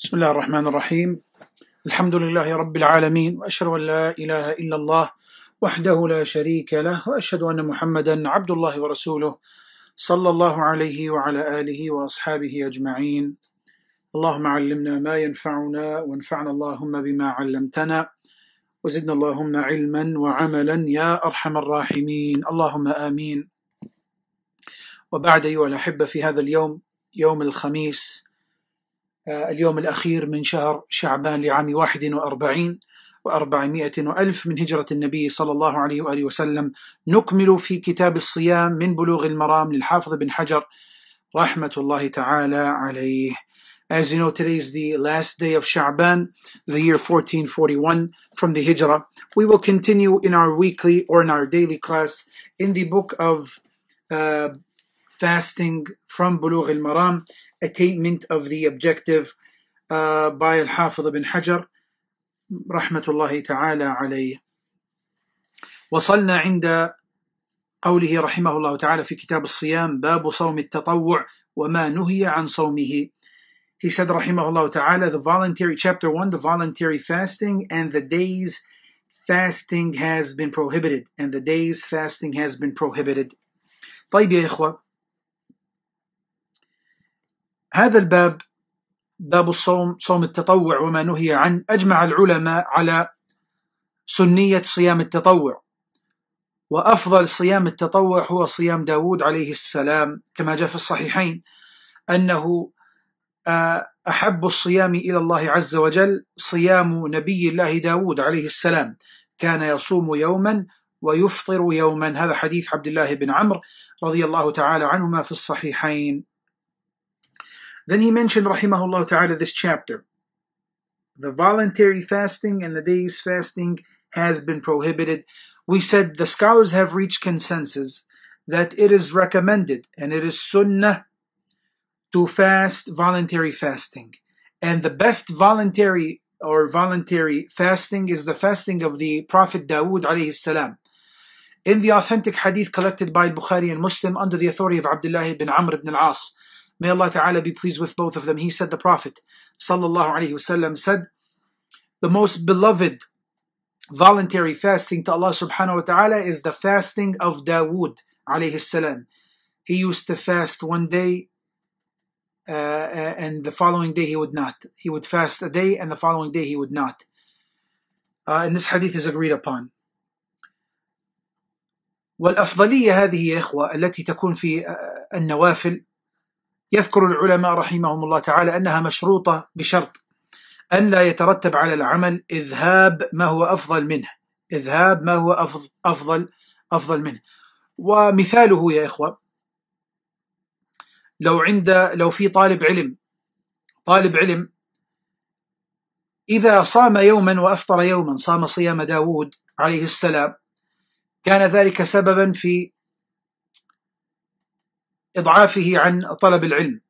بسم الله الرحمن الرحيم الحمد لله رب العالمين واشهد ان لا اله الا الله وحده لا شريك له واشهد ان محمدا عبد الله ورسوله صلى الله عليه وعلى اله واصحابه اجمعين اللهم علمنا ما ينفعنا وانفعنا اللهم بما علمتنا وزدنا اللهم علما وعملا يا ارحم الراحمين اللهم امين وبعد ايها الاحبه في هذا اليوم يوم الخميس اليوم الأخير من شهر شعبان لعام 41 من هجرة النبي صلى الله عليه وآله وسلم نكمل في كتاب الصيام من بلوغ المرام للحافظ بن حجر رحمة الله تعالى عليه As you know, today is the last day of Sha'ban, the year 1441 from the Hijrah. We will continue in our weekly or in our daily class in the book of uh, fasting from Bulugh al-Maram attainment of the objective uh, by Al-Hafiz ibn Hajar rahmatullahi taala alayhi. عليه وصلنا عند قوله رحمه الله تعالى في كتاب الصيام باب صوم التطوع وما نهي عن صومه He said رحمه الله تعالى the voluntary chapter 1 the voluntary fasting and the days fasting has been prohibited and the days fasting has been prohibited طيب يا إخوة هذا الباب باب الصوم صوم التطوع وما نهي عن أجمع العلماء على سنية صيام التطوع وأفضل صيام التطوع هو صيام داود عليه السلام كما جاء في الصحيحين أنه آه، أحب الصيام إلى الله عز وجل صيام نبي الله داود عليه السلام كان يصوم يوما ويفطر يوما هذا حديث عبد الله بن عمرو رضي الله تعالى عنهما في الصحيحين Then he mentioned, rahimahullah ta'ala, this chapter. The voluntary fasting and the day's fasting has been prohibited. We said the scholars have reached consensus that it is recommended and it is sunnah to fast voluntary fasting. And the best voluntary or voluntary fasting is the fasting of the Prophet Dawood alayhi salam. In the authentic hadith collected by Bukhari and Muslim under the authority of Abdullah ibn Amr ibn al-As, May Allah Ta'ala be pleased with both of them. He said, the Prophet Sallallahu Alaihi Wasallam said, the most beloved voluntary fasting to Allah Subhanahu Wa Ta'ala is the fasting of Dawood Alayhi Salam. He used to fast one day uh, uh, and the following day he would not. He would fast a day and the following day he would not. Uh, and this hadith is agreed upon. والأفضلية هذه يا إخوة التي تكون في uh, النوافل يذكر العلماء رحمهم الله تعالى أنها مشروطة بشرط أن لا يترتب على العمل إذهاب ما هو أفضل منه إذهاب ما هو أفضل أفضل, منه ومثاله يا إخوة لو عند لو في طالب علم طالب علم إذا صام يوما وأفطر يوما صام صيام داود عليه السلام كان ذلك سببا في إضعافه عن طلب العلم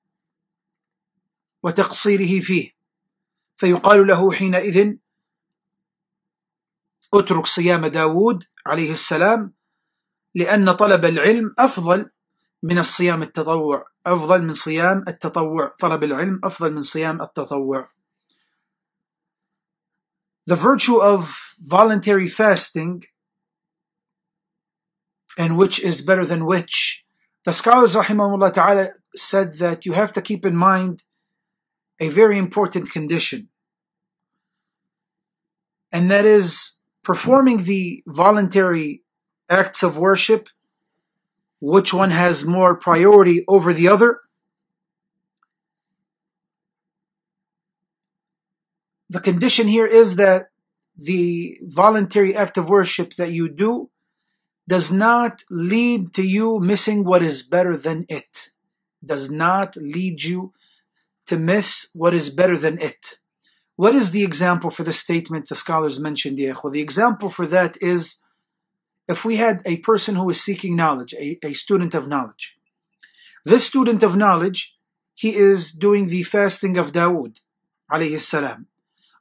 وتقصيره فيه فيقال له حينئذ اترك صيام داود عليه السلام لأن طلب العلم أفضل من الصيام التطوع أفضل من صيام التطوع طلب العلم أفضل من صيام التطوع The virtue of voluntary fasting and which is better than which the scholars, rahimahullah ta'ala, said that you have to keep in mind a very important condition, and that is performing the voluntary acts of worship, which one has more priority over the other. The condition here is that the voluntary act of worship that you do does not lead to you missing what is better than it. Does not lead you to miss what is better than it. What is the example for the statement the scholars mentioned, Yecho? The example for that is if we had a person who is seeking knowledge, a, a student of knowledge. This student of knowledge, he is doing the fasting of Dawood, alayhi salam.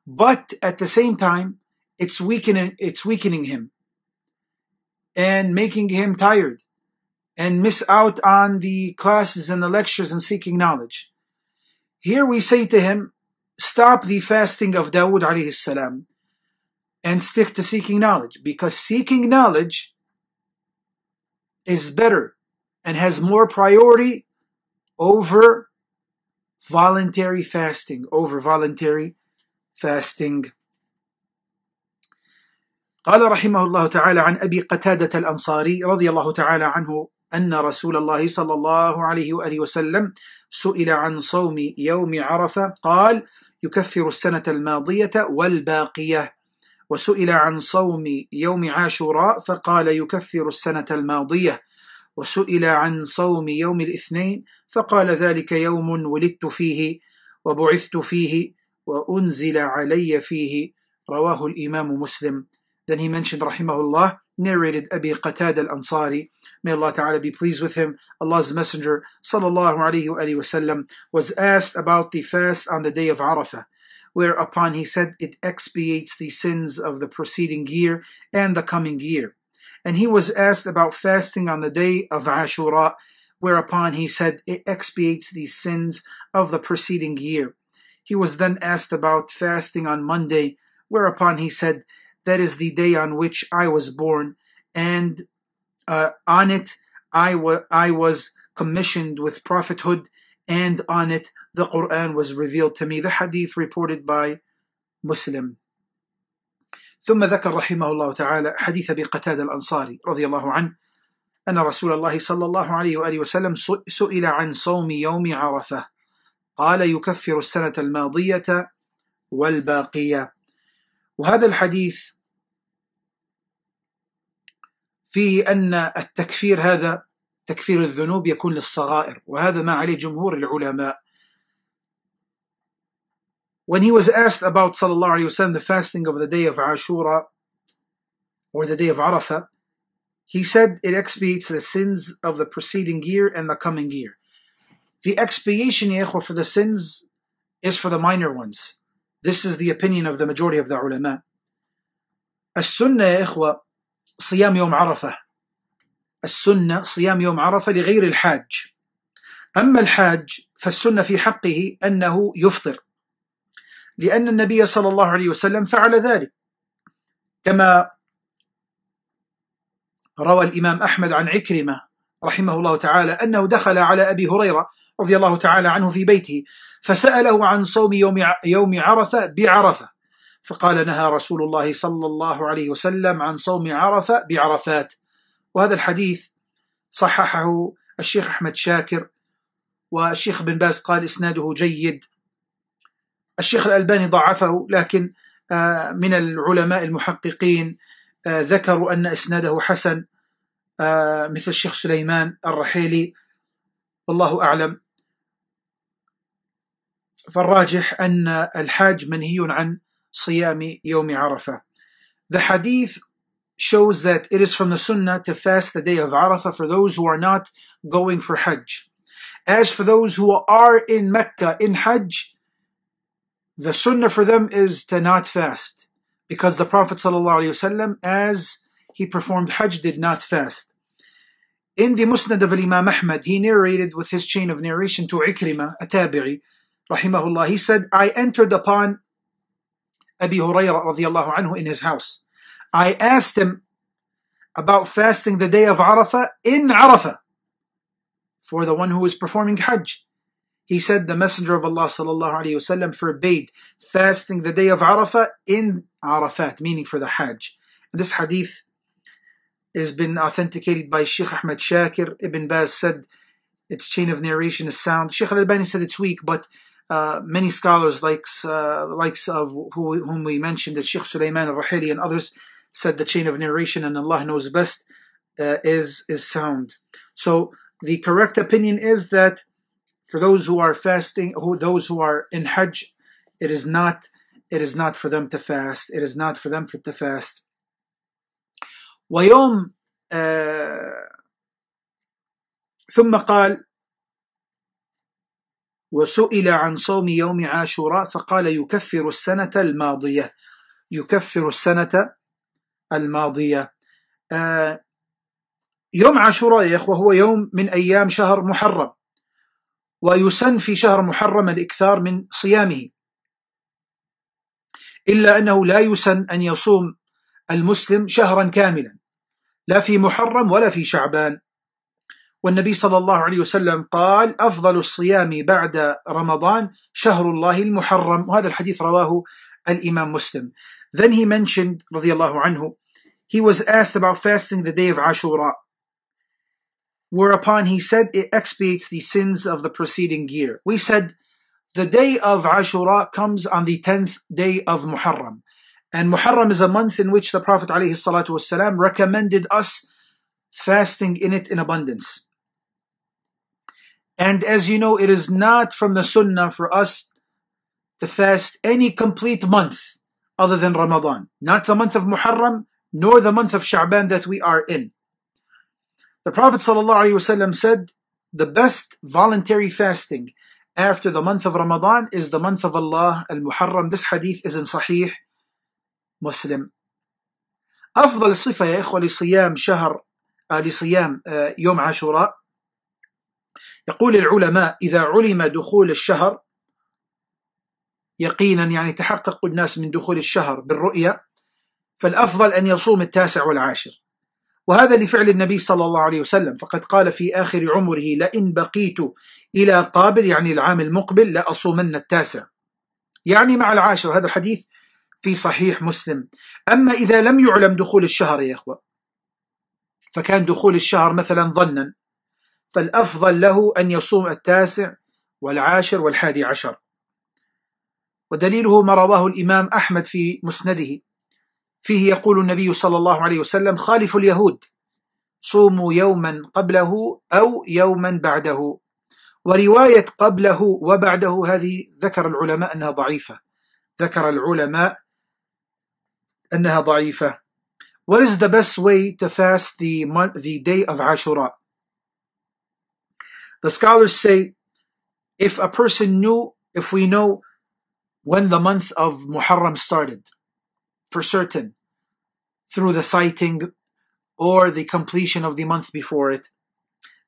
But at the same time, it's weakening, it's weakening him and making him tired and miss out on the classes and the lectures and seeking knowledge. Here we say to him, stop the fasting of Dawood alayhi salam and stick to seeking knowledge because seeking knowledge is better and has more priority over voluntary fasting, over voluntary fasting قال رحمه الله تعالى عن ابي قتاده الانصاري رضي الله تعالى عنه ان رسول الله صلى الله عليه واله وسلم سئل عن صوم يوم عرفه قال يكفر السنه الماضيه والباقيه وسئل عن صوم يوم عاشوراء فقال يكفر السنه الماضيه وسئل عن صوم يوم الاثنين فقال ذلك يوم ولدت فيه وبعثت فيه وانزل علي فيه رواه الامام مسلم Then he mentioned, rahimahullah, narrated Abi Qatadah al-Ansari, may Allah Ta'ala be pleased with him, Allah's Messenger, sallallahu alayhi wasallam, was asked about the fast on the day of Arafah, whereupon he said it expiates the sins of the preceding year and the coming year. And he was asked about fasting on the day of Ashura, whereupon he said it expiates the sins of the preceding year. He was then asked about fasting on Monday, whereupon he said that is the day on which I was born, and uh, on it I, wa- I was commissioned with prophethood, and on it the Quran was revealed to me. The hadith reported by Muslim. ثم ذكر رحمه الله تعالى حديث أبي قتادة الأنصاري رضي الله عنه أن رسول الله صلى الله عليه وآله وسلم سئل عن صوم يوم عرفة قال يكفر السنة الماضية والباقية وهذا الحديث أن التكفير هذا تكفير الذنوب يكون للصغائر وهذا ما عليه جمهور العلماء When he was asked about sallallahu alayhi wasallam the fasting of the day of Ashura or the day of Arafah he said it expiates the sins of the preceding year and the coming year the expiation for the sins is for the minor ones this is the opinion of the majority of the ulama as sunnah صيام يوم عرفة السنة صيام يوم عرفة لغير الحاج أما الحاج فالسنة في حقه أنه يفطر لأن النبي صلى الله عليه وسلم فعل ذلك كما روى الإمام أحمد عن عكرمة رحمه الله تعالى أنه دخل على أبي هريرة رضي الله تعالى عنه في بيته فسأله عن صوم يوم يوم عرفة بعرفة فقال نهى رسول الله صلى الله عليه وسلم عن صوم عرفه بعرفات وهذا الحديث صححه الشيخ احمد شاكر والشيخ بن باز قال اسناده جيد الشيخ الالباني ضعفه لكن آه، من العلماء المحققين آه، ذكروا ان اسناده حسن آه، مثل الشيخ سليمان الرحيلي والله اعلم فالراجح ان الحاج منهي عن صيام يوم عرفة. The hadith shows that it is from the sunnah to fast the day of Arafah for those who are not going for Hajj. As for those who are in Mecca in Hajj, the sunnah for them is to not fast because the Prophet ﷺ, as he performed Hajj, did not fast. In the Musnad of Imam Ahmad, he narrated with his chain of narration to Ikrimah, a tabi'i, rahimahullah, he said, I entered upon Abi Hurairah radiallahu anhu in his house. I asked him about fasting the day of Arafah in Arafah for the one who is performing Hajj. He said the Messenger of Allah sallallahu alayhi wasallam forbade fasting the day of Arafah in Arafat, meaning for the Hajj. And this hadith has been authenticated by Sheikh Ahmed Shakir. Ibn Baz said its chain of narration is sound. Sheikh Al-Bani said it's weak, but uh, many scholars, likes uh, likes of who, whom we mentioned, that Sheikh Sulaiman al-Rahili and others, said the chain of narration, and Allah knows best, uh, is is sound. So the correct opinion is that for those who are fasting, who those who are in Hajj, it is not it is not for them to fast. It is not for them for, to fast. ويوم ثم قال وسئل عن صوم يوم عاشوراء فقال يكفر السنة الماضية يكفر السنة الماضية آه يوم عاشوراء يا إخوة هو يوم من أيام شهر محرم ويسن في شهر محرم الإكثار من صيامه إلا أنه لا يسن أن يصوم المسلم شهرا كاملا لا في محرم ولا في شعبان والنبي صلى الله عليه وسلم قال أفضل الصيام بعد رمضان شهر الله المحرم وهذا الحديث رواه الإمام مسلم Then he mentioned رضي الله عنه he was asked about fasting the day of Ashura whereupon he said it expiates the sins of the preceding year. We said the day of Ashura comes on the 10th day of Muharram. And Muharram is a month in which the Prophet ﷺ recommended us fasting in it in abundance. And as you know, it is not from the sunnah for us to fast any complete month other than Ramadan. Not the month of Muharram, nor the month of Sha'ban that we are in. The Prophet ﷺ said, the best voluntary fasting after the month of Ramadan is the month of Allah, Al-Muharram. This hadith is in Sahih Muslim. أفضل صفة يا إخوة لصيام شهر لصيام يوم عاشوراء يقول العلماء إذا علم دخول الشهر يقينا يعني تحقق الناس من دخول الشهر بالرؤية فالأفضل أن يصوم التاسع والعاشر وهذا لفعل النبي صلى الله عليه وسلم فقد قال في آخر عمره لئن بقيت إلى قابل يعني العام المقبل لأصومن التاسع يعني مع العاشر هذا الحديث في صحيح مسلم أما إذا لم يعلم دخول الشهر يا إخوة فكان دخول الشهر مثلا ظنا فالأفضل له أن يصوم التاسع والعاشر والحادي عشر ودليله ما رواه الإمام أحمد في مسنده فيه يقول النبي صلى الله عليه وسلم خالف اليهود صوموا يوما قبله أو يوما بعده ورواية قبله وبعده هذه ذكر العلماء أنها ضعيفة ذكر العلماء أنها ضعيفة What is the best way to fast the, month, the day of Ashura? The scholars say if a person knew, if we know when the month of Muharram started, for certain, through the sighting or the completion of the month before it,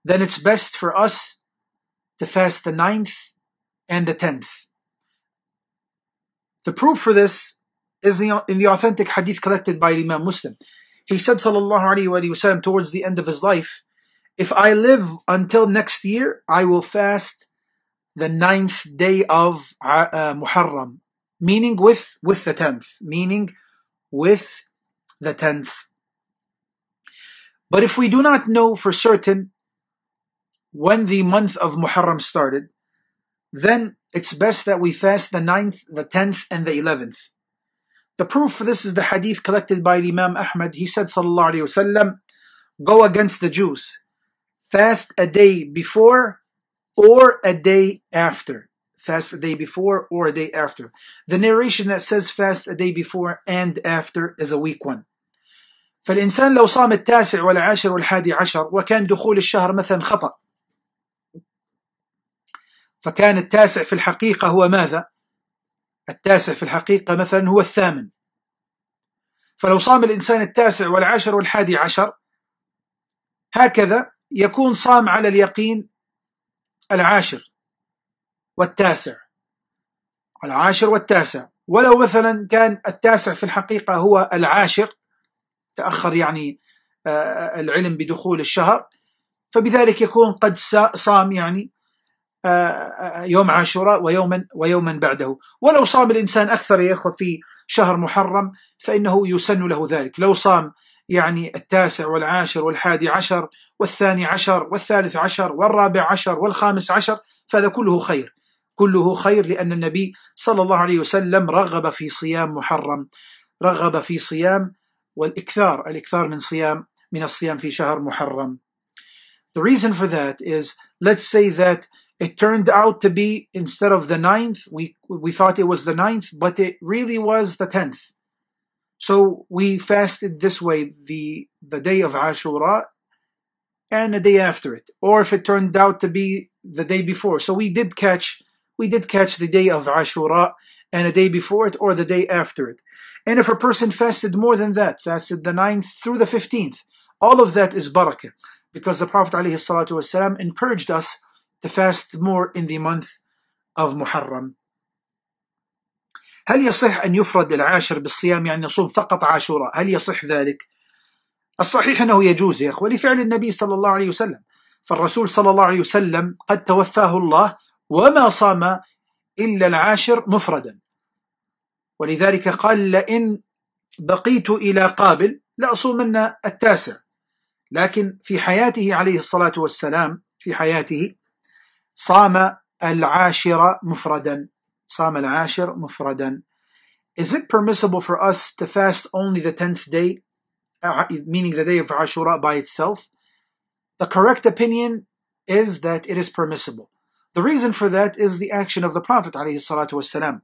then it's best for us to fast the ninth and the 10th. The proof for this is in the authentic hadith collected by Imam Muslim. He said, sallallahu alayhi wa towards the end of his life, if I live until next year, I will fast the ninth day of uh, uh, Muharram, meaning with, with the tenth, meaning with the tenth. But if we do not know for certain when the month of Muharram started, then it's best that we fast the ninth, the 10th, and the 11th. The proof for this is the hadith collected by Imam Ahmad. He said, Sallallahu Alaihi Wasallam, go against the Jews. fast a day before or a day after. Fast a day before or a day after. The narration that says fast a day before and after is a weak one. فالإنسان لو صام التاسع والعاشر والحادي عشر وكان دخول الشهر مثلا خطأ فكان التاسع في الحقيقة هو ماذا؟ التاسع في الحقيقة مثلا هو الثامن فلو صام الإنسان التاسع والعاشر والحادي عشر هكذا يكون صام على اليقين العاشر والتاسع العاشر والتاسع ولو مثلا كان التاسع في الحقيقة هو العاشر تأخر يعني آه، آه، العلم بدخول الشهر فبذلك يكون قد صام يعني آه، يوم عاشوراء ويوما ويوما بعده ولو صام الإنسان أكثر يا أخوة في شهر محرم فإنه يسن له ذلك لو صام يعني التاسع والعاشر والحادي عشر والثاني عشر والثالث عشر والرابع عشر والخامس عشر فهذا كله خير كله خير لأن النبي صلى الله عليه وسلم رغب في صيام محرم رغب في صيام والإكثار الإكثار من صيام من الصيام في شهر محرم The reason for that is let's say that it turned out to be instead of the ninth we we thought it was the ninth but it really was the tenth So we fasted this way the, the day of Ashura and the day after it, or if it turned out to be the day before. So we did catch we did catch the day of Ashura and a day before it or the day after it. And if a person fasted more than that, fasted the 9th through the 15th, all of that is barakah because the Prophet ﷺ encouraged us to fast more in the month of Muharram. هل يصح أن يفرد العاشر بالصيام يعني نصوم فقط عاشوراء هل يصح ذلك؟ الصحيح أنه يجوز يا إخوة لفعل النبي صلى الله عليه وسلم فالرسول صلى الله عليه وسلم قد توفاه الله وما صام إلا العاشر مفردا ولذلك قال لئن بقيت إلى قابل لأصومن التاسع لكن في حياته عليه الصلاة والسلام في حياته صام العاشر مفردا Is it permissible for us to fast only the 10th day, uh, meaning the day of Ashura by itself? The correct opinion is that it is permissible. The reason for that is the action of the Prophet ﷺ.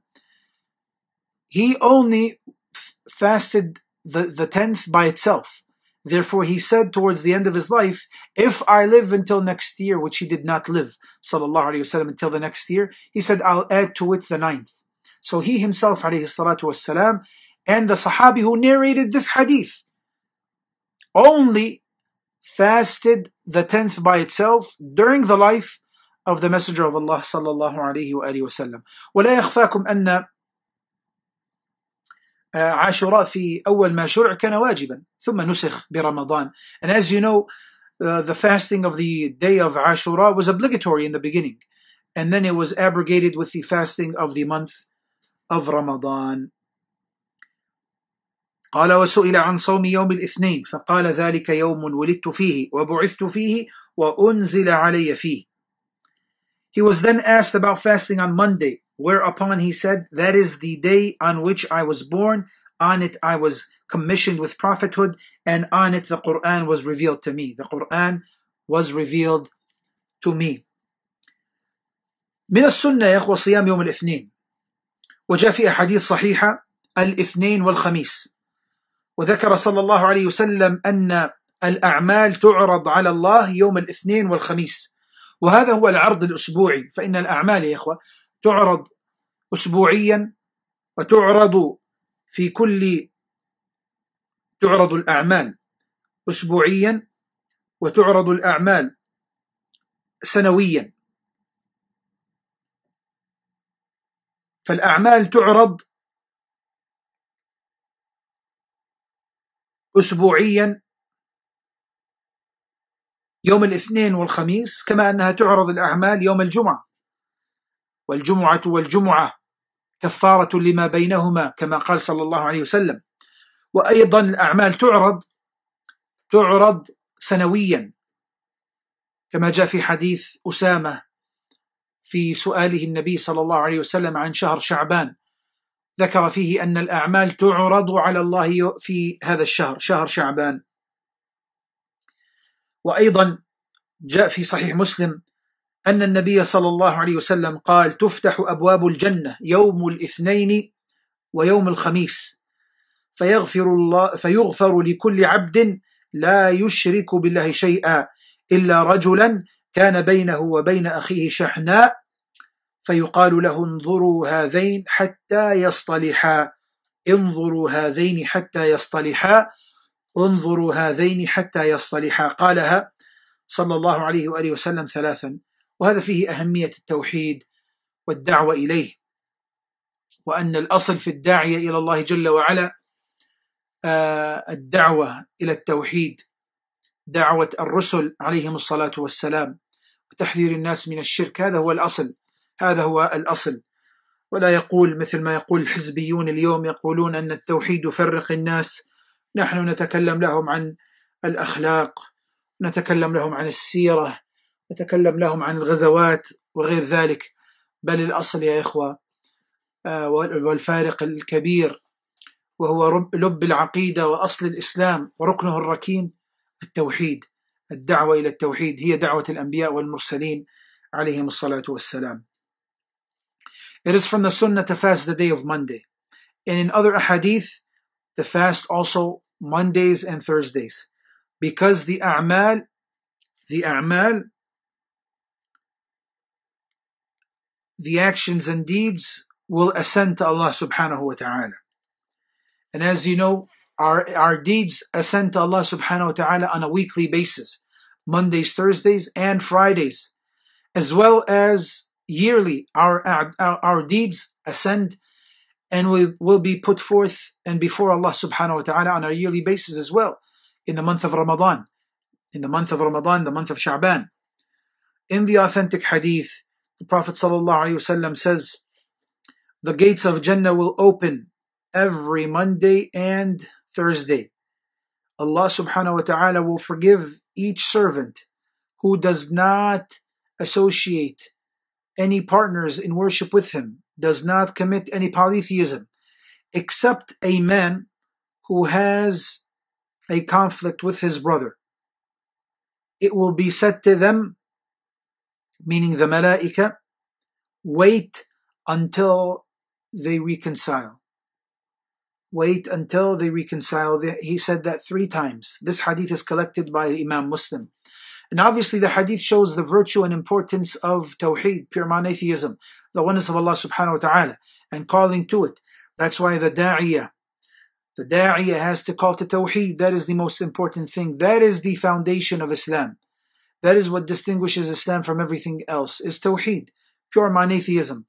He only fasted the, the 10th by itself. Therefore, he said towards the end of his life, If I live until next year, which he did not live, sallallahu alayhi wasallam, until the next year, he said, I'll add to it the ninth. So he himself, alayhi salatu wasalam, and the Sahabi who narrated this hadith, only fasted the tenth by itself during the life of the Messenger of Allah sallallahu alayhi wa وَلَا يَخْفَاكُمْ أَنَّ عاشوراء في أول ما شرع كان واجبا ثم نسخ برمضان and as you know uh, the fasting of the day of Ashura was obligatory in the beginning and then it was abrogated with the fasting of the month of Ramadan قال وسئل عن صوم يوم الاثنين فقال ذلك يوم ولدت فيه وبعثت فيه وأنزل علي فيه He was then asked about fasting on Monday Whereupon he said, That is the day on which I was born, on it I was commissioned with prophethood, and on it the Quran was revealed to me. The Quran was revealed to me. من السنة يا صيام يوم الاثنين وجاء في أحاديث صحيحة الاثنين والخميس وذكر صلى الله عليه وسلم أن الأعمال تعرض على الله يوم الاثنين والخميس وهذا هو العرض الأسبوعي فإن الأعمال يا إخوة تعرض أسبوعيا وتعرض في كل تعرض الأعمال أسبوعيا وتعرض الأعمال سنويا فالأعمال تعرض أسبوعيا يوم الاثنين والخميس كما أنها تعرض الأعمال يوم الجمعة والجمعة والجمعة كفارة لما بينهما كما قال صلى الله عليه وسلم وأيضا الأعمال تعرض تعرض سنويا كما جاء في حديث أسامة في سؤاله النبي صلى الله عليه وسلم عن شهر شعبان ذكر فيه أن الأعمال تعرض على الله في هذا الشهر شهر شعبان وأيضا جاء في صحيح مسلم أن النبي صلى الله عليه وسلم قال تفتح أبواب الجنة يوم الاثنين ويوم الخميس فيغفر الله فيغفر لكل عبد لا يشرك بالله شيئا إلا رجلا كان بينه وبين أخيه شحناء فيقال له انظروا هذين حتى يصطلحا انظروا هذين حتى يصطلحا انظروا هذين حتى يصطلحا قالها صلى الله عليه وآله وسلم ثلاثا وهذا فيه أهمية التوحيد والدعوة إليه وأن الأصل في الداعية إلى الله جل وعلا آه، الدعوة إلى التوحيد دعوة الرسل عليهم الصلاة والسلام وتحذير الناس من الشرك هذا هو الأصل هذا هو الأصل ولا يقول مثل ما يقول الحزبيون اليوم يقولون أن التوحيد يفرق الناس نحن نتكلم لهم عن الأخلاق نتكلم لهم عن السيرة نتكلم لهم عن الغزوات وغير ذلك بل الأصل يا إخوة آه، والفارق الكبير وهو لب العقيدة وأصل الإسلام وركنه الركين التوحيد الدعوة إلى التوحيد هي دعوة الأنبياء والمرسلين عليهم الصلاة والسلام It is from the Sunnah to fast the day of Monday. And in other ahadith, the fast also Mondays and Thursdays. Because the a'mal, the a'mal the actions and deeds will ascend to Allah subhanahu wa ta'ala. And as you know, our, our deeds ascend to Allah subhanahu wa ta'ala on a weekly basis, Mondays, Thursdays, and Fridays, as well as yearly, our, our, our deeds ascend and we will be put forth and before Allah subhanahu wa ta'ala on a yearly basis as well, in the month of Ramadan, in the month of Ramadan, the month of Sha'ban. In the authentic hadith, the Prophet ﷺ says, The gates of Jannah will open every Monday and Thursday. Allah subhanahu wa ta'ala will forgive each servant who does not associate any partners in worship with him, does not commit any polytheism, except a man who has a conflict with his brother. It will be said to them, meaning the malaika, wait until they reconcile. Wait until they reconcile. He said that three times. This hadith is collected by Imam Muslim. And obviously the hadith shows the virtue and importance of tawheed, pure monotheism, the oneness of Allah subhanahu wa ta'ala, and calling to it. That's why the da'iyah, the da'iyah has to call to tawheed. That is the most important thing. That is the foundation of Islam. That is what distinguishes Islam from everything else, is Tawheed, pure monotheism.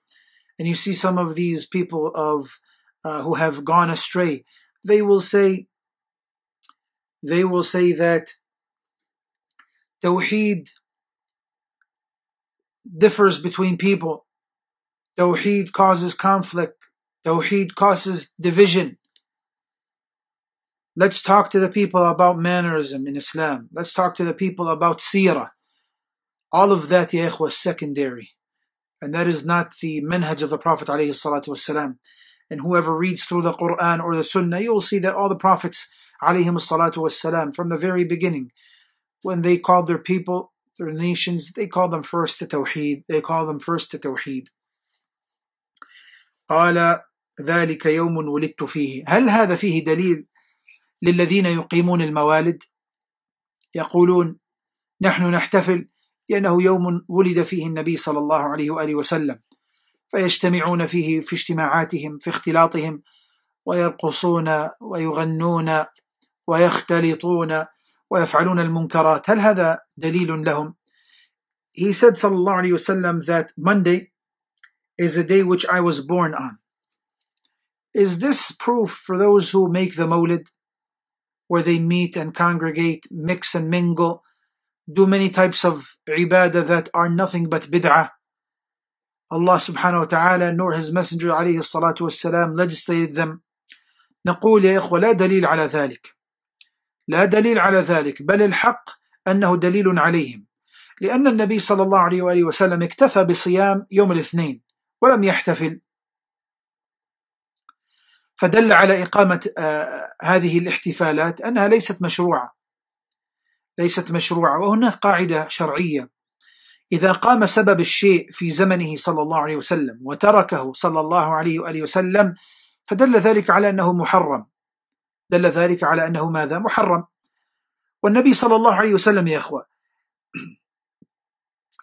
And you see some of these people of uh, who have gone astray, they will say they will say that Tawheed differs between people. Tawheed causes conflict. Tawheed causes division. Let's talk to the people about mannerism in Islam. Let's talk to the people about seerah. All of that, ya ikhwa, is secondary. And that is not the manhaj of the Prophet ﷺ. And whoever reads through the Quran or the Sunnah, you will see that all the Prophets ﷺ, from the very beginning, when they called their people, their nations, they called them first to Tawheed. They called them first to Tawheed. قال ذلك يوم ولدت فيه هل هذا فيه دليل للذين يقيمون الموالد يقولون نحن نحتفل لأنه يوم ولد فيه النبي صلى الله عليه وآله وسلم فيجتمعون فيه في اجتماعاتهم في اختلاطهم ويرقصون ويغنون ويختلطون ويفعلون المنكرات هل هذا دليل لهم He said صلى الله عليه وسلم that Monday is the day which I was born on Is this proof for those who make the mawlid where they meet and congregate, mix and mingle, do many types of ibadah that are nothing but bid'ah. Allah subhanahu wa ta'ala nor his messenger عليه الصلاة والسلام legislated them. نقول يا إخوة لا دليل على ذلك. لا دليل على ذلك بل الحق أنه دليل عليهم. لأن النبي صلى الله عليه وآله وسلم اكتفى بصيام يوم الاثنين ولم يحتفل فدل على إقامة آه، هذه الاحتفالات أنها ليست مشروعة ليست مشروعة وهناك قاعدة شرعية إذا قام سبب الشيء في زمنه صلى الله عليه وسلم وتركه صلى الله عليه وآله وسلم فدل ذلك على أنه محرم دل ذلك على أنه ماذا؟ محرم والنبي صلى الله عليه وسلم يا إخوة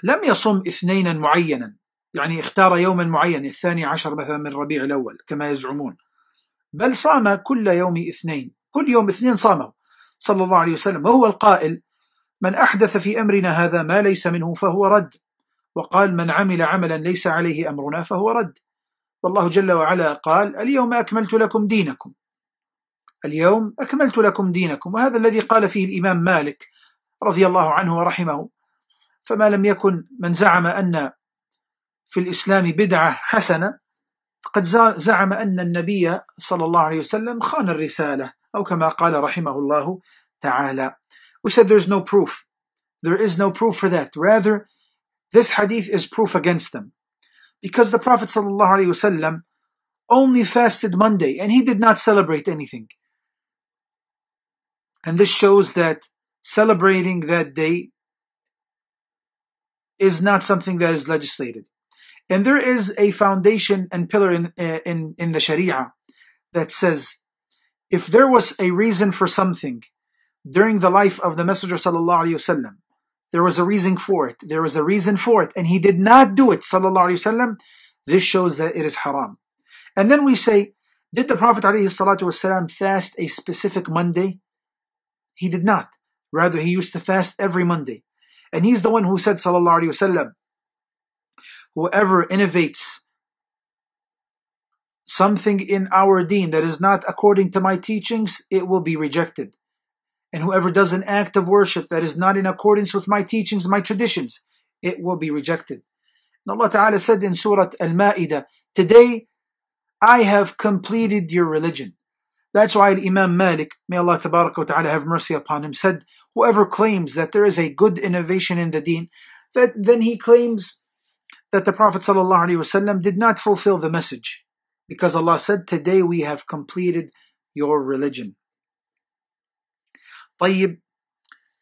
لم يصم اثنين معينا يعني اختار يوما معينا الثاني عشر مثلا من ربيع الأول كما يزعمون بل صام كل يوم اثنين كل يوم اثنين صام صلى الله عليه وسلم وهو القائل من أحدث في أمرنا هذا ما ليس منه فهو رد وقال من عمل عملا ليس عليه أمرنا فهو رد والله جل وعلا قال اليوم أكملت لكم دينكم اليوم أكملت لكم دينكم وهذا الذي قال فيه الإمام مالك رضي الله عنه ورحمه فما لم يكن من زعم أن في الإسلام بدعة حسنة قد زعم أن النبي صلى الله عليه وسلم خان الرسالة أو كما قال رحمه الله تعالى We said there's no proof. There is no proof for that. Rather, this hadith is proof against them. Because the Prophet ﷺ only fasted Monday and he did not celebrate anything. And this shows that celebrating that day is not something that is legislated. And there is a foundation and pillar in, in, in the Sharia that says, if there was a reason for something during the life of the Messenger sallallahu alaihi wasallam, there was a reason for it. There was a reason for it, and he did not do it sallallahu alaihi wasallam. This shows that it is haram. And then we say, did the Prophet alaihi salatu wasallam fast a specific Monday? He did not. Rather, he used to fast every Monday. And he's the one who said sallallahu alaihi wasallam whoever innovates something in our deen that is not according to my teachings, it will be rejected. And whoever does an act of worship that is not in accordance with my teachings, my traditions, it will be rejected. And Allah Ta'ala said in Surah Al-Ma'idah, Today I have completed your religion. That's why Imam Malik, may Allah Ta'ala have mercy upon him, said, Whoever claims that there is a good innovation in the deen, that then he claims that the Prophet ﷺ did not fulfill the message because Allah said, Today we have completed your religion. طيب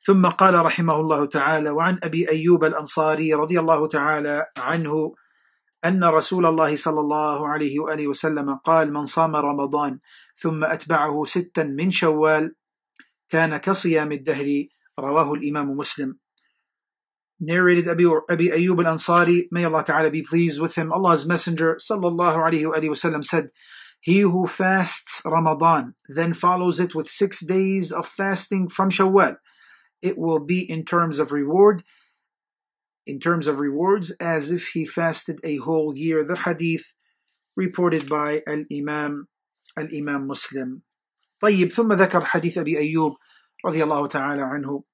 ثم قال رحمه الله تعالى وعن أبي أيوب الأنصاري رضي الله تعالى عنه أن رسول الله صلى الله عليه وآله وسلم قال من صام رمضان ثم أتبعه ستا من شوال كان كصيام الدهر رواه الإمام مسلم narrated Abi, Abi Ayyub al-Ansari, may Allah Ta'ala be pleased with him, Allah's Messenger sallallahu said, He who fasts Ramadan, then follows it with six days of fasting from Shawwal, it will be in terms of reward, in terms of rewards, as if he fasted a whole year. The hadith reported by Al-Imam, Al-Imam Muslim. طيب ثم ذكر حديث أبي أيوب رضي الله تعالى عنه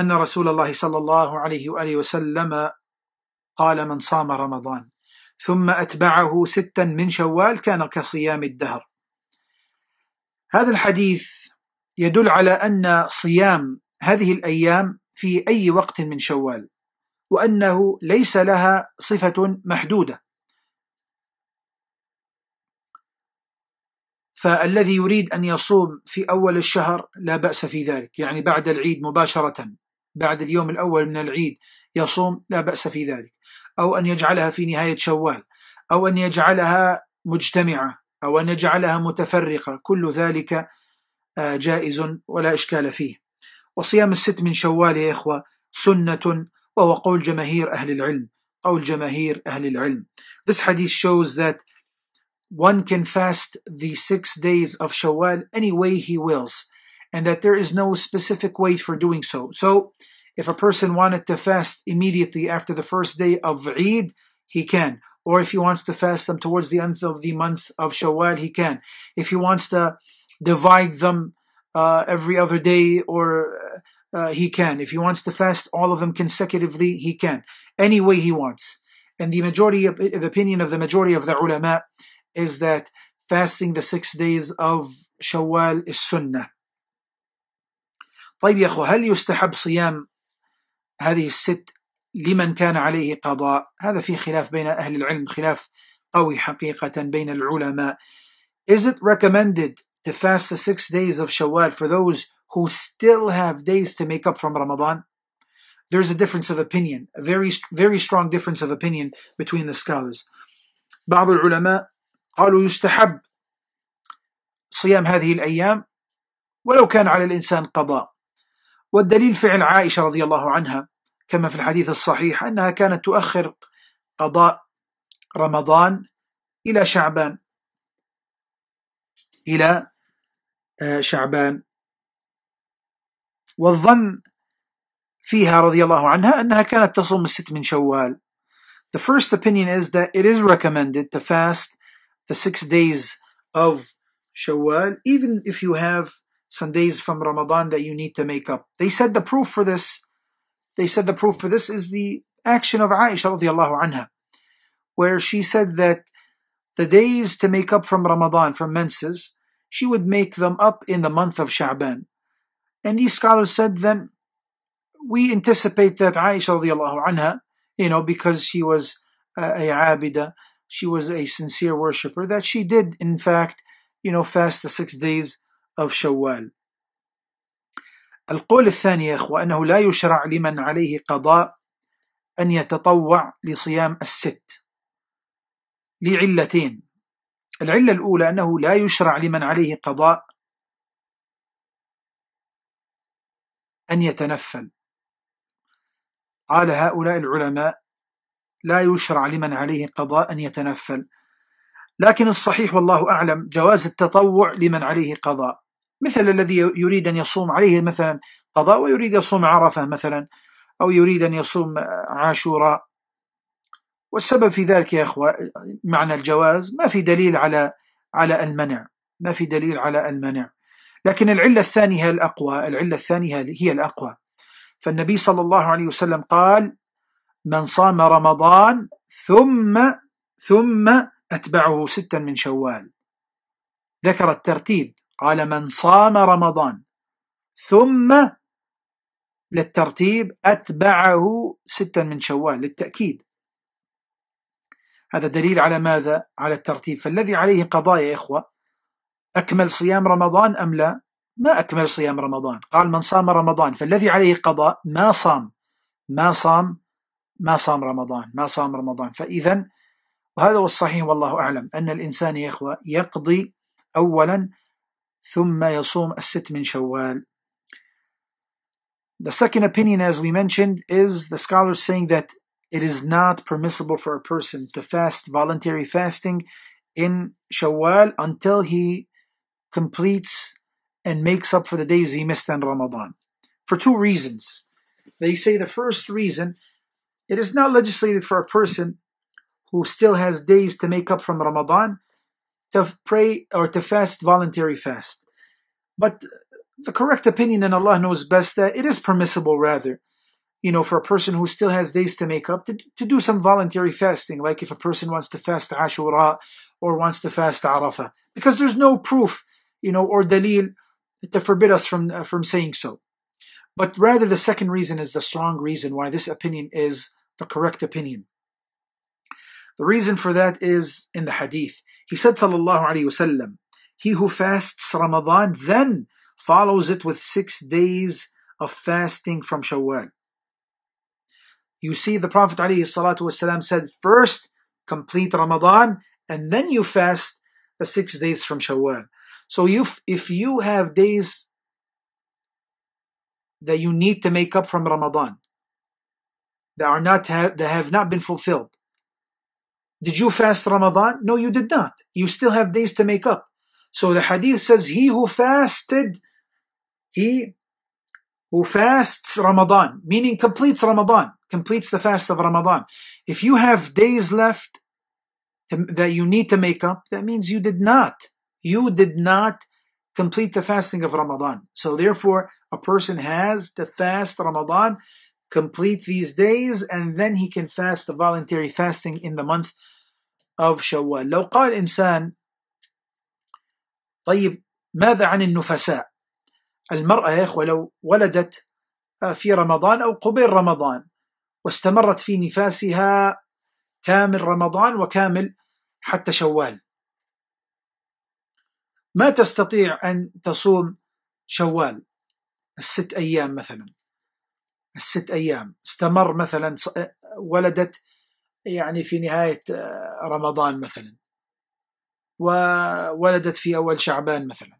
أن رسول الله صلى الله عليه وآله وسلم قال من صام رمضان ثم أتبعه ستا من شوال كان كصيام الدهر هذا الحديث يدل على أن صيام هذه الأيام في أي وقت من شوال وأنه ليس لها صفة محدودة فالذي يريد أن يصوم في أول الشهر لا بأس في ذلك يعني بعد العيد مباشرة بعد اليوم الأول من العيد يصوم لا بأس في ذلك أو أن يجعلها في نهاية شوال أو أن يجعلها مجتمعة أو أن يجعلها متفرقة كل ذلك آه، جائز ولا إشكال فيه وصيام الست من شوال يا إخوة سنة وهو قول جماهير أهل العلم قول جماهير أهل العلم This hadith shows that one can fast the six days of Shawwal any way he wills and that there is no specific way for doing so. So, if a person wanted to fast immediately after the first day of Eid, he can. Or if he wants to fast them towards the end of the month of Shawwal, he can. If he wants to divide them uh, every other day, or uh, uh he can. If he wants to fast all of them consecutively, he can. Any way he wants. And the majority of the opinion of the majority of the ulama is that fasting the six days of Shawwal is sunnah. طيب يا أخو هل يستحب صيام هذه الست لمن كان عليه قضاء هذا في خلاف بين أهل العلم خلاف قوي حقيقة بين العلماء Is it recommended to fast the six days of Shawwal for those who still have days to make up from Ramadan? There's a difference of opinion, a very, very strong difference of opinion between the scholars. بعض العلماء قالوا يستحب صيام هذه الأيام ولو كان على الإنسان قضاء والدليل فعل عائشة رضي الله عنها كما في الحديث الصحيح أنها كانت تؤخر قضاء رمضان إلى شعبان إلى آه، شعبان والظن فيها رضي الله عنها أنها كانت تصوم الست من شوال The first opinion is that it is recommended to fast the six days of Shawwal even if you have some days from Ramadan that you need to make up. They said the proof for this, they said the proof for this is the action of Aisha radiallahu anha, where she said that the days to make up from Ramadan, from menses, she would make them up in the month of Sha'ban. And these scholars said then, we anticipate that Aisha radiallahu anha, you know, because she was a abida, she was a sincere worshipper, that she did, in fact, you know, fast the six days of شوال القول الثاني يا أخوة أنه لا يشرع لمن عليه قضاء أن يتطوع لصيام الست لعلتين العلة الأولى أنه لا يشرع لمن عليه قضاء أن يتنفل قال هؤلاء العلماء لا يشرع لمن عليه قضاء أن يتنفل لكن الصحيح والله أعلم جواز التطوع لمن عليه قضاء مثل الذي يريد أن يصوم عليه مثلا قضاء ويريد يصوم عرفة مثلا أو يريد أن يصوم عاشوراء والسبب في ذلك يا إخوة معنى الجواز ما في دليل على على المنع ما في دليل على المنع لكن العلة الثانية الأقوى العلة الثانية هي الأقوى فالنبي صلى الله عليه وسلم قال من صام رمضان ثم ثم أتبعه ستا من شوال ذكر الترتيب قال من صام رمضان ثم للترتيب أتبعه ستا من شوال للتأكيد هذا دليل على ماذا؟ على الترتيب فالذي عليه قضايا يا إخوة أكمل صيام رمضان أم لا؟ ما أكمل صيام رمضان قال من صام رمضان فالذي عليه قضاء ما صام ما صام ما صام رمضان ما صام رمضان فإذا وهذا هو الصحيح والله أعلم أن الإنسان يا إخوة يقضي أولا ثم يصوم الست من شوال the second opinion, as we mentioned, is the scholars saying that it is not permissible for a person to fast voluntary fasting in Shawwal until he completes and makes up for the days he missed in Ramadan. For two reasons. They say the first reason, it is not legislated for a person who still has days to make up from Ramadan to pray or to fast voluntary fast. But the correct opinion, and Allah knows best, that it is permissible rather, you know, for a person who still has days to make up, to, to do some voluntary fasting, like if a person wants to fast Ashura or wants to fast Arafah, because there's no proof, you know, or dalil to forbid us from, uh, from saying so. But rather, the second reason is the strong reason why this opinion is the correct opinion. The reason for that is in the hadith. He said, Sallallahu Alaihi Wasallam, He who fasts Ramadan then follows it with six days of fasting from Shawwal. You see, the Prophet ﷺ said, first complete Ramadan and then you fast the six days from Shawwal. So if, if you have days that you need to make up from Ramadan that are not that have not been fulfilled, did you fast Ramadan? No, you did not. You still have days to make up. So the hadith says, he who fasted, he who fasts Ramadan, meaning completes Ramadan, completes the fast of Ramadan. If you have days left to, that you need to make up, that means you did not. You did not complete the fasting of Ramadan. So therefore, a person has to fast Ramadan, complete these days, and then he can fast the voluntary fasting in the month أو في شوال لو قال إنسان طيب ماذا عن النفساء المرأة يا إخوة لو ولدت آه، في رمضان أو قبيل رمضان واستمرت في نفاسها كامل رمضان وكامل حتى شوال ما تستطيع أن تصوم شوال الست أيام مثلا الست أيام استمر مثلا ولدت يعني في نهاية آه، رمضان مثلا وولدت في أول شعبان مثلا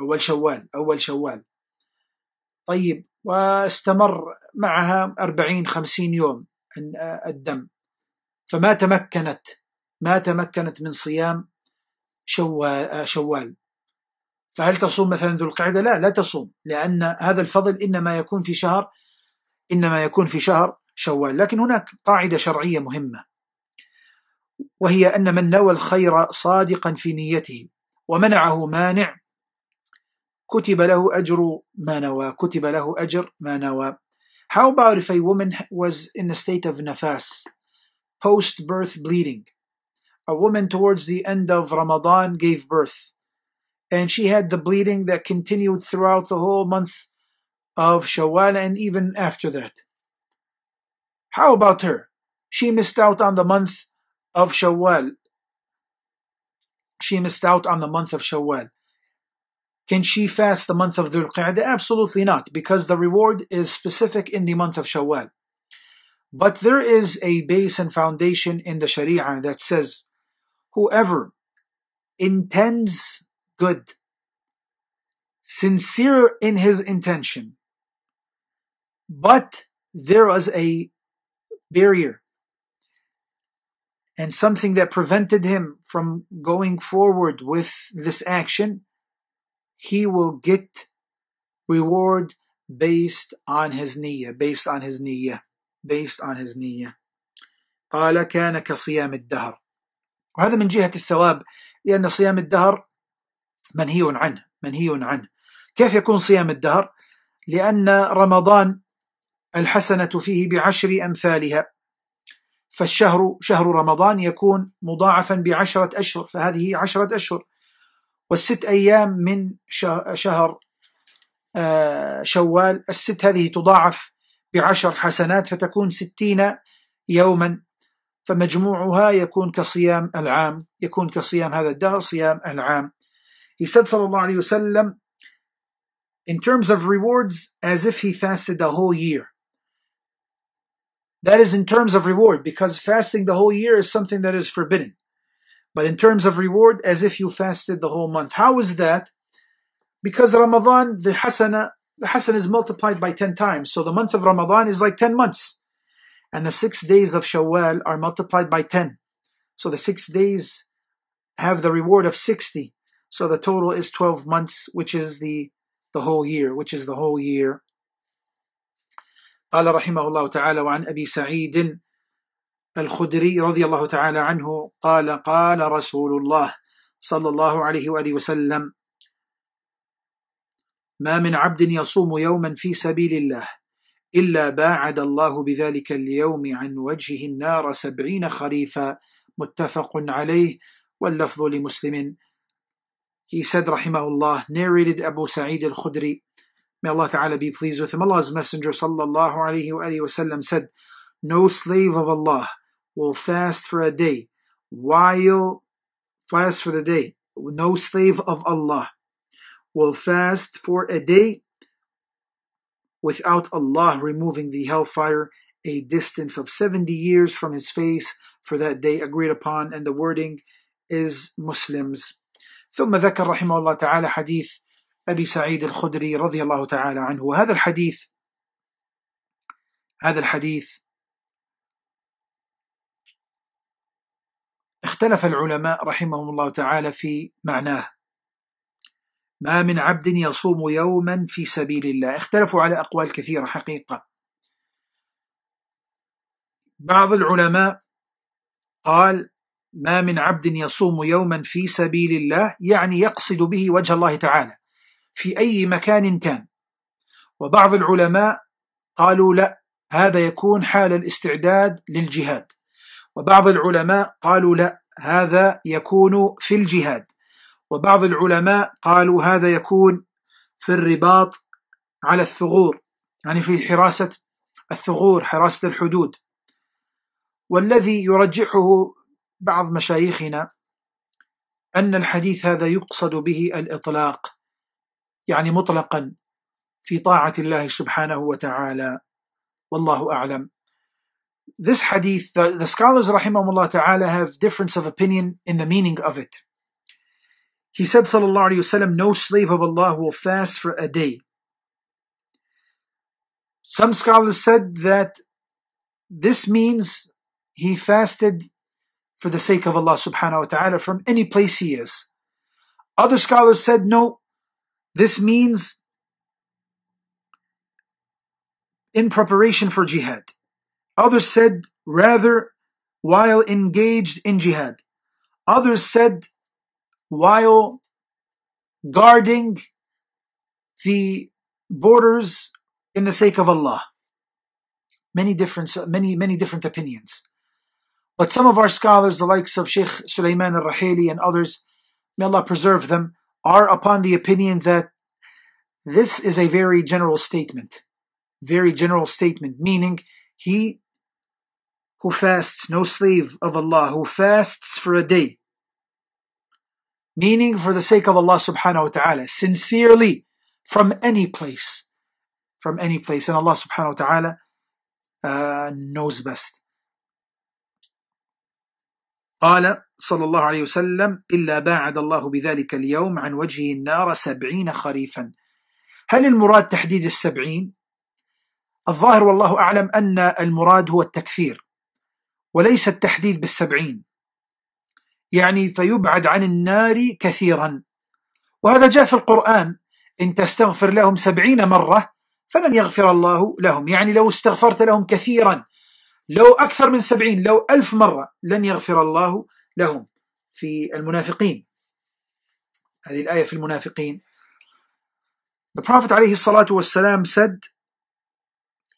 أول شوال أول شوال طيب واستمر معها 40 50 يوم آه، الدم فما تمكنت ما تمكنت من صيام شوال, آه، شوال فهل تصوم مثلا ذو القعدة لا لا تصوم لأن هذا الفضل إنما يكون في شهر إنما يكون في شهر شوال لكن هناك قاعدة شرعية مهمة وهي أن من نوى الخير صادقا في نيته ومنعه مانع كتب له أجر ما نوى كتب له أجر ما نوى How about if a woman was in a state of nafas post-birth bleeding a woman towards the end of Ramadan gave birth and she had the bleeding that continued throughout the whole month of Shawwal and even after that How about her? She missed out on the month of Shawwal. She missed out on the month of Shawwal. Can she fast the month of Dhul Qa'dah? Absolutely not, because the reward is specific in the month of Shawwal. But there is a base and foundation in the Sharia that says whoever intends good, sincere in his intention, but there was a barrier and something that prevented him from going forward with this action, he will get reward based on his niyyah, based on his niyyah, based on his niyyah. قال كان كصيام الدهر وهذا من جهة الثواب لأن صيام الدهر منهي عنه منهي عنه كيف يكون صيام الدهر؟ لأن رمضان الحسنة فيه بعشر أمثالها فالشهر شهر رمضان يكون مضاعفا بعشرة أشهر فهذه عشرة أشهر والست أيام من شهر آه، شوال الست هذه تضاعف بعشر حسنات فتكون ستين يوما فمجموعها يكون كصيام العام يكون كصيام هذا الدهر صيام العام He said صلى الله عليه وسلم in terms of rewards as if he fasted a whole year That is in terms of reward, because fasting the whole year is something that is forbidden. But in terms of reward, as if you fasted the whole month. How is that? Because Ramadan, the hasana, the hasana is multiplied by 10 times. So the month of Ramadan is like 10 months. And the six days of Shawwal are multiplied by 10. So the six days have the reward of 60. So the total is 12 months, which is the, the whole year, which is the whole year قال رحمه الله تعالى وعن أبي سعيد الخدري رضي الله تعالى عنه قال قال رسول الله صلى الله عليه وآله وسلم ما من عبد يصوم يوما في سبيل الله إلا باعد الله بذلك اليوم عن وجهه النار سبعين خريفا متفق عليه واللفظ لمسلم He said, رحمه الله narrated Abu Sa'id al-Khudri, May Allah Ta'ala be pleased with him. Allah's Messenger sallallahu alayhi wa wasallam said, No slave of Allah will fast for a day while fast for the day. No slave of Allah will fast for a day without Allah removing the hellfire a distance of 70 years from his face for that day agreed upon and the wording is Muslims. ثم ذكر رحمه الله تعالى حديث أبي سعيد الخدري رضي الله تعالى عنه وهذا الحديث هذا الحديث اختلف العلماء رحمهم الله تعالى في معناه ما من عبد يصوم يوما في سبيل الله اختلفوا على أقوال كثيرة حقيقة بعض العلماء قال ما من عبد يصوم يوما في سبيل الله يعني يقصد به وجه الله تعالى في أي مكان كان وبعض العلماء قالوا لا هذا يكون حال الاستعداد للجهاد وبعض العلماء قالوا لا هذا يكون في الجهاد وبعض العلماء قالوا هذا يكون في الرباط على الثغور يعني في حراسة الثغور حراسة الحدود والذي يرجحه بعض مشايخنا أن الحديث هذا يقصد به الإطلاق يعني مطلقا في طاعة الله سبحانه وتعالى والله أعلم This hadith, the, the scholars rahimahullah ta'ala have difference of opinion in the meaning of it. He said sallallahu alayhi no slave of Allah will fast for a day. Some scholars said that this means he fasted for the sake of Allah subhanahu wa ta'ala from any place he is. Other scholars said no, this means in preparation for jihad. Others said rather while engaged in jihad. Others said while guarding the borders in the sake of Allah. Many different, many, many different opinions. But some of our scholars, the likes of Sheikh Sulaiman al-Rahili and others, may Allah preserve them, are upon the opinion that this is a very general statement. Very general statement, meaning he who fasts, no slave of Allah, who fasts for a day, meaning for the sake of Allah subhanahu wa ta'ala, sincerely, from any place, from any place. And Allah subhanahu wa ta'ala uh, knows best. قال صلى الله عليه وسلم إلا باعد الله بذلك اليوم عن وجهه النار سبعين خريفا هل المراد تحديد السبعين؟ الظاهر والله أعلم أن المراد هو التكفير وليس التحديد بالسبعين يعني فيبعد عن النار كثيرا وهذا جاء في القرآن إن تستغفر لهم سبعين مرة فلن يغفر الله لهم يعني لو استغفرت لهم كثيرا لو أكثر من سبعين لو ألف مرة لن يغفر الله لهم في المنافقين هذه الآية في المنافقين The Prophet عليه الصلاة والسلام said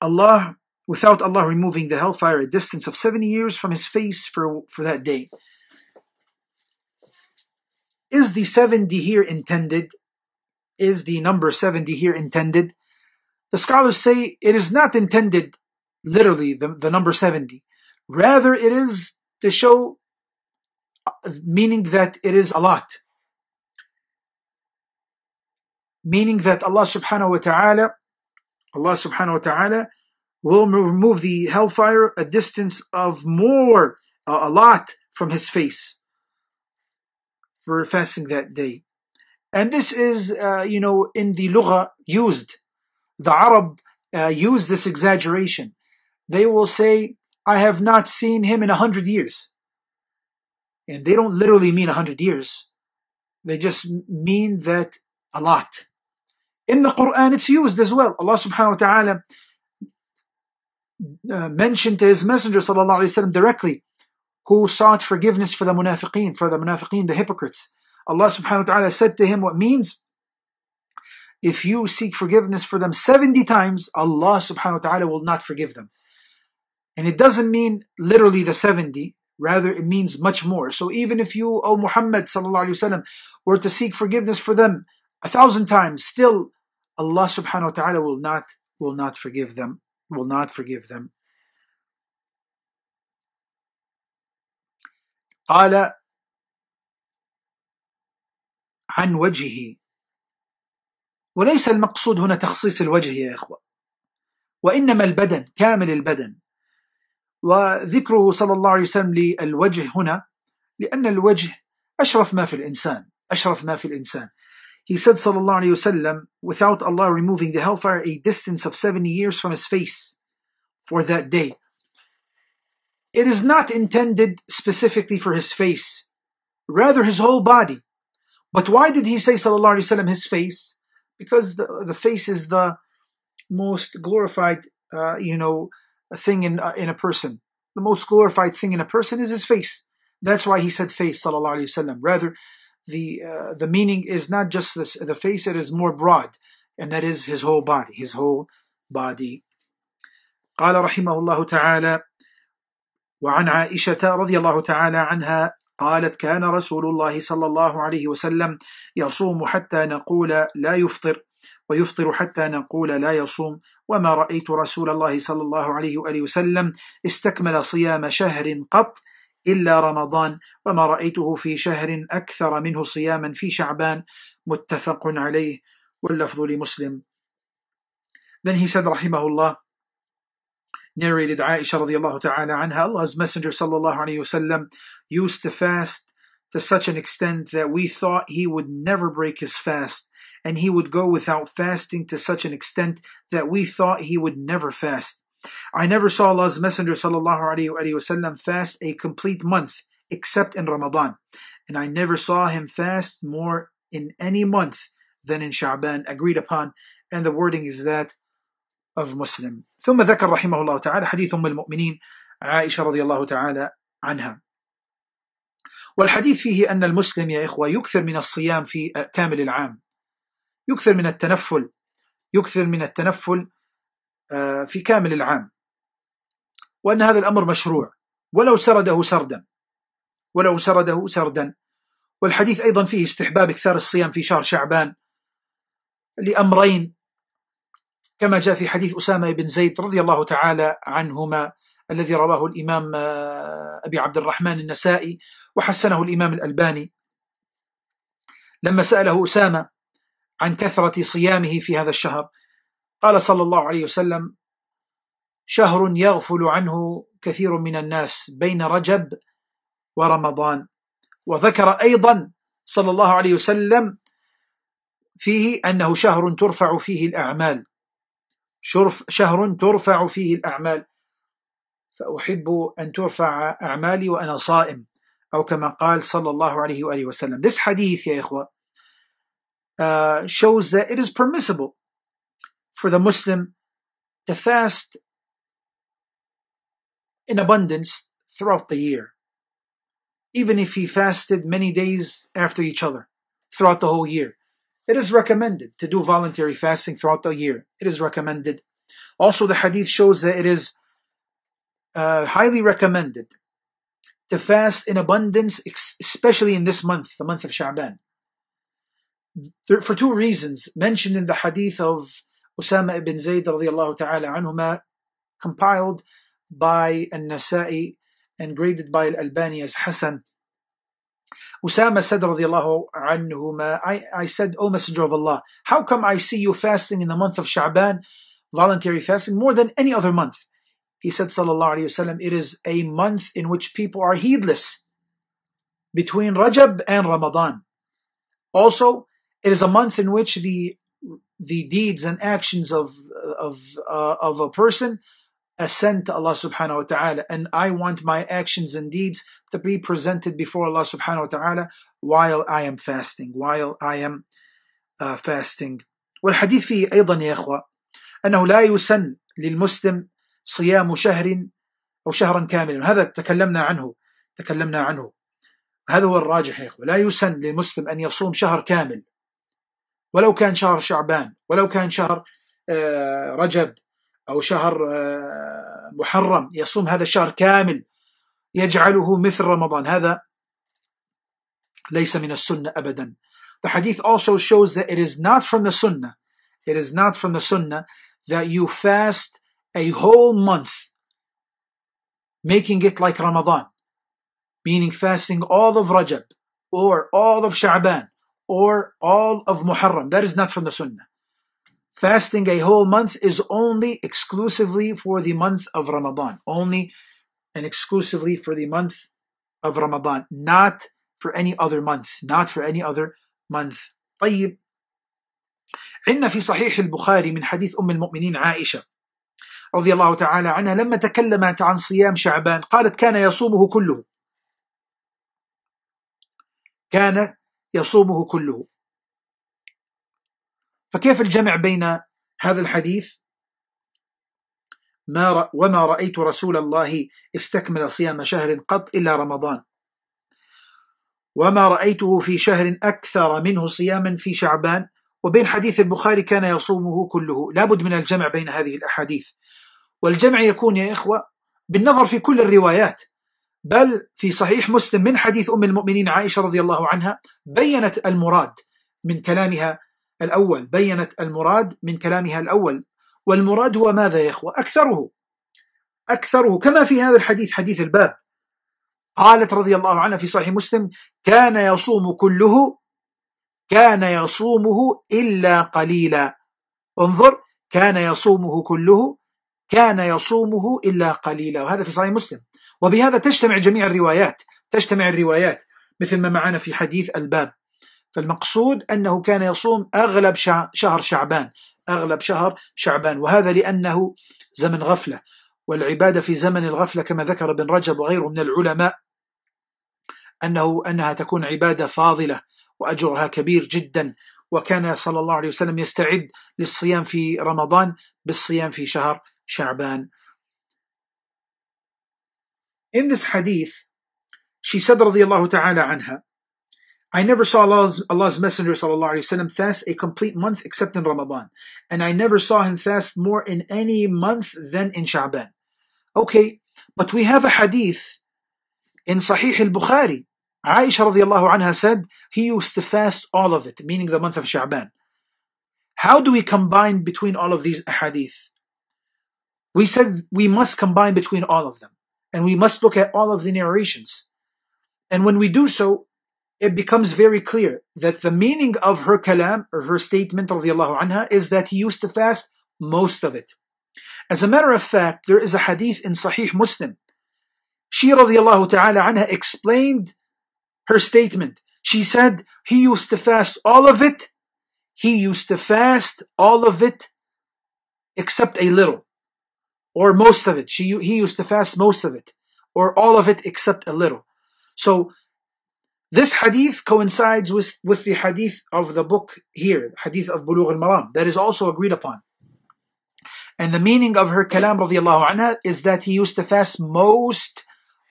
Allah without Allah removing the hellfire a distance of 70 years from his face for, for that day. Is the 70 here intended? Is the number 70 here intended? The scholars say it is not intended literally the, the number 70. Rather, it is to show, uh, meaning that it is a lot. Meaning that Allah subhanahu wa ta'ala, Allah subhanahu wa ta'ala will remove the hellfire a distance of more, uh, a lot from his face for fasting that day. And this is, uh, you know, in the lugha used. The Arab uh, used this exaggeration they will say, I have not seen him in a hundred years. And they don't literally mean a hundred years. They just mean that a lot. In the Quran, it's used as well. Allah subhanahu wa ta'ala uh, mentioned to his messenger sallallahu alayhi wasallam directly who sought forgiveness for the munafiqeen, for the munafiqeen, the hypocrites. Allah subhanahu wa ta'ala said to him what means, if you seek forgiveness for them 70 times, Allah subhanahu wa ta'ala will not forgive them. And it doesn't mean literally the 70, rather it means much more. So even if you, O Muhammad sallallahu alaihi wasallam, were to seek forgiveness for them a thousand times, still Allah subhanahu wa ta'ala will not, will not forgive them, will not forgive them. قال عن وجهه وليس المقصود هنا تخصيص الوجه يا إخوة وإنما البدن كامل البدن وذكره صلى الله عليه وسلم للوجه هنا لأن الوجه أشرف ما في الإنسان أشرف ما في الإنسان He said صلى الله عليه وسلم without Allah removing the hellfire a distance of 70 years from his face for that day It is not intended specifically for his face rather his whole body But why did he say صلى الله عليه وسلم his face? Because the, the face is the most glorified uh, you know a thing in uh, in a person. The most glorified thing in a person is his face. That's why he said face, sallallahu alaihi wasallam. Rather, the uh, the meaning is not just this the face; it is more broad, and that is his whole body, his whole body. قال رحمه الله تعالى وعن عائشة رضي الله تعالى عنها قالت كان رسول الله صلى الله عليه وسلم يصوم حتى نقول لا يفطر ويفطر حتى نقول لا يصوم وما رأيت رسول الله صلى الله عليه وآله وسلم استكمل صيام شهر قط إلا رمضان وما رأيته في شهر أكثر منه صياما في شعبان متفق عليه واللفظ لمسلم Then he said رحمه الله narrated Aisha الله تعالى عنها Allah's Messenger صلى الله عليه وسلم used to fast to such an extent that we thought he would never break his fast and he would go without fasting to such an extent that we thought he would never fast. I never saw Allah's Messenger وسلم, fast a complete month except in Ramadan, and I never saw him fast more in any month than in Sha'ban, agreed upon, and the wording is that of Muslim. ثم ذكر رحمه الله تعالى حديث أم المؤمنين عائشة رضي الله تعالى عنها. والحديث فيه أن المسلم يا إخوة يكثر من الصيام في كامل العام يكثر من التنفل يكثر من التنفل آه، في كامل العام وأن هذا الأمر مشروع ولو سرده سردا ولو سرده سردا والحديث أيضا فيه استحباب إكثار الصيام في شهر شعبان لأمرين كما جاء في حديث أسامة بن زيد رضي الله تعالى عنهما الذي رواه الإمام آه، أبي عبد الرحمن النسائي وحسنه الإمام الألباني لما سأله أسامة عن كثرة صيامه في هذا الشهر قال صلى الله عليه وسلم شهر يغفل عنه كثير من الناس بين رجب ورمضان وذكر أيضا صلى الله عليه وسلم فيه أنه شهر ترفع فيه الأعمال شهر ترفع فيه الأعمال فأحب أن ترفع أعمالي وأنا صائم أو كما قال صلى الله عليه وآله وسلم This hadith يا إخوة Uh, shows that it is permissible for the Muslim to fast in abundance throughout the year, even if he fasted many days after each other throughout the whole year. It is recommended to do voluntary fasting throughout the year. It is recommended. Also, the hadith shows that it is uh, highly recommended to fast in abundance, especially in this month, the month of Sha'ban for two reasons mentioned in the hadith of Usama ibn Zayd radiallahu ta'ala anhuma, compiled by An-Nasa'i and graded by Al-Albani as Hassan. Usama said radiallahu anhuma, I, I said, O Messenger of Allah, how come I see you fasting in the month of Sha'ban, voluntary fasting, more than any other month? He said, sallallahu alayhi wasallam, it is a month in which people are heedless between Rajab and Ramadan. Also, it is a month in which the the deeds and actions of of uh, of a person ascend to Allah subhanahu wa ta'ala and I want my actions and deeds to be presented before Allah subhanahu wa ta'ala while I am fasting while I am uh, fasting والحديث فيه أيضا يا إخوة أنه لا يسن للمسلم صيام شهر أو شهرا كاملا هذا تكلمنا عنه تكلمنا عنه هذا هو الراجح يا إخوة لا يسن للمسلم أن يصوم شهر كامل ولو كان شهر شعبان ولو كان شهر رجب أو شهر محرم يصوم هذا الشهر كامل يجعله مثل رمضان هذا ليس من السنة أبدا The hadith also shows that it is not from the sunnah it is not from the sunnah that you fast a whole month making it like Ramadan meaning fasting all of Rajab or all of Sha'ban or all of Muharram. That is not from the Sunnah. Fasting a whole month is only exclusively for the month of Ramadan. Only and exclusively for the month of Ramadan. Not for any other month. Not for any other month. طيب عنا في صحيح البخاري من حديث أم المؤمنين عائشة رضي الله تعالى عنها لما تكلمت عن صيام شعبان قالت كان يصومه كله كان يصومه كله فكيف الجمع بين هذا الحديث ما وما رأيت رسول الله استكمل صيام شهر قط إلا رمضان وما رأيته في شهر أكثر منه صياما في شعبان وبين حديث البخاري كان يصومه كله لابد من الجمع بين هذه الأحاديث والجمع يكون يا إخوة بالنظر في كل الروايات بل في صحيح مسلم من حديث أم المؤمنين عائشة رضي الله عنها بينت المراد من كلامها الأول بينت المراد من كلامها الأول والمراد هو ماذا يا إخوة أكثره أكثره كما في هذا الحديث حديث الباب قالت رضي الله عنها في صحيح مسلم كان يصوم كله كان يصومه إلا قليلا انظر كان يصومه كله كان يصومه إلا قليلا وهذا في صحيح مسلم وبهذا تجتمع جميع الروايات تجتمع الروايات مثل ما معنا في حديث الباب فالمقصود أنه كان يصوم أغلب شهر شعبان أغلب شهر شعبان وهذا لأنه زمن غفلة والعبادة في زمن الغفلة كما ذكر ابن رجب وغيره من العلماء أنه أنها تكون عبادة فاضلة وأجرها كبير جدا وكان صلى الله عليه وسلم يستعد للصيام في رمضان بالصيام في شهر شعبان in this hadith, she said, ta'ala anha, I never saw Allah's, Allah's Messenger وسلم, fast a complete month except in Ramadan. And I never saw him fast more in any month than in Sha'ban. Okay, but we have a hadith in Sahih al-Bukhari. Aisha radiallahu anha said, he used to fast all of it, meaning the month of Sha'ban. How do we combine between all of these hadith? We said we must combine between all of them. And we must look at all of the narrations. And when we do so, it becomes very clear that the meaning of her kalam or her statement عنها, is that he used to fast most of it. As a matter of fact, there is a hadith in Sahih Muslim. She تعالى عنها, explained her statement. She said, He used to fast all of it. He used to fast all of it except a little or most of it. She, he used to fast most of it, or all of it except a little. So this hadith coincides with, with the hadith of the book here, hadith of Bulugh al-Maram, that is also agreed upon. And the meaning of her kalam anha is that he used to fast most,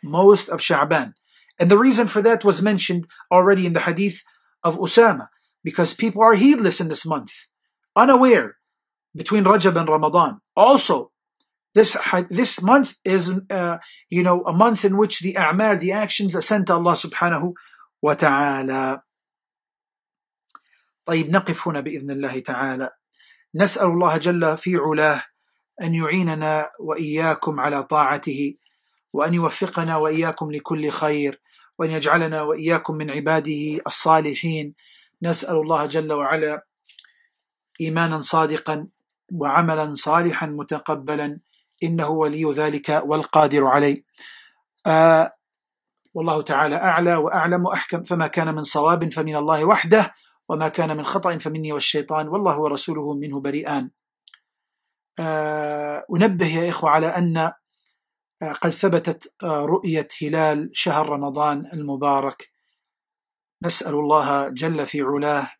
most of Sha'ban. And the reason for that was mentioned already in the hadith of Usama, because people are heedless in this month, unaware between Rajab and Ramadan. Also, This, this month is, uh, you know, a month in which the a'mal, the actions, are sent to Allah subhanahu wa ta'ala. طيب نقف هنا بإذن الله تعالى نسأل الله جل في علاه أن يعيننا وإياكم على طاعته وأن يوفقنا وإياكم لكل خير وأن يجعلنا وإياكم من عباده الصالحين نسأل الله جل وعلا إيمانا صادقا وعملا صالحا متقبلا إنه ولي ذلك والقادر عليه آه والله تعالى أعلى وأعلم وأحكم فما كان من صواب فمن الله وحده وما كان من خطأ فمني والشيطان والله ورسوله منه بريئان آه أنبه يا إخوة على أن آه، قد ثبتت آه، رؤية هلال شهر رمضان المبارك نسأل الله جل في علاه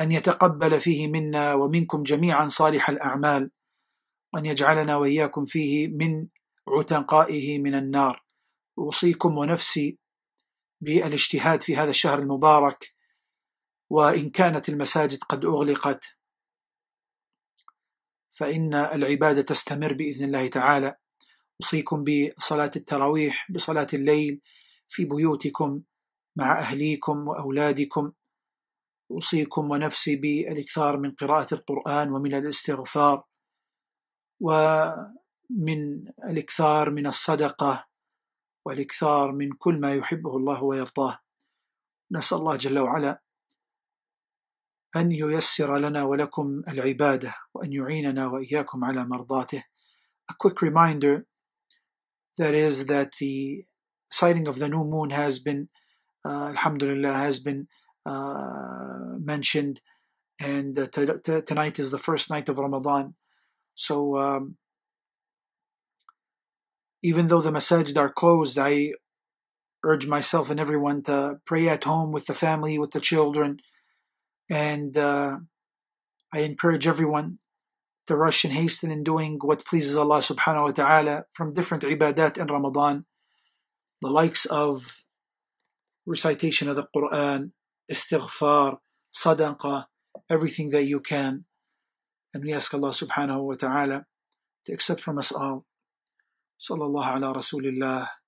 أن يتقبل فيه منا ومنكم جميعا صالح الأعمال أن يجعلنا وإياكم فيه من عتقائه من النار أوصيكم ونفسي بالاجتهاد في هذا الشهر المبارك وإن كانت المساجد قد أغلقت فإن العبادة تستمر بإذن الله تعالى أوصيكم بصلاة التراويح بصلاة الليل في بيوتكم مع أهليكم وأولادكم أوصيكم ونفسي بالاكثار من قراءة القرآن ومن الاستغفار ومن الاكثار من الصدقه والاكثار من كل ما يحبه الله ويرضاه نسال الله جل وعلا ان ييسر لنا ولكم العباده وان يعيننا واياكم على مرضاته a quick reminder that is that the sighting of the new moon has been uh, alhamdulillah has been uh, mentioned and uh, t- t- tonight is the first night of Ramadan So um, even though the masajid are closed, I urge myself and everyone to pray at home with the family, with the children, and uh, I encourage everyone to rush and hasten in doing what pleases Allah subhanahu wa ta'ala from different ibadat in Ramadan, the likes of recitation of the Quran, istighfar, sadaqah, everything that you can. And we ask Allah subhanahu wa ta'ala to accept from us all. Sallallahu ala Rasulillah.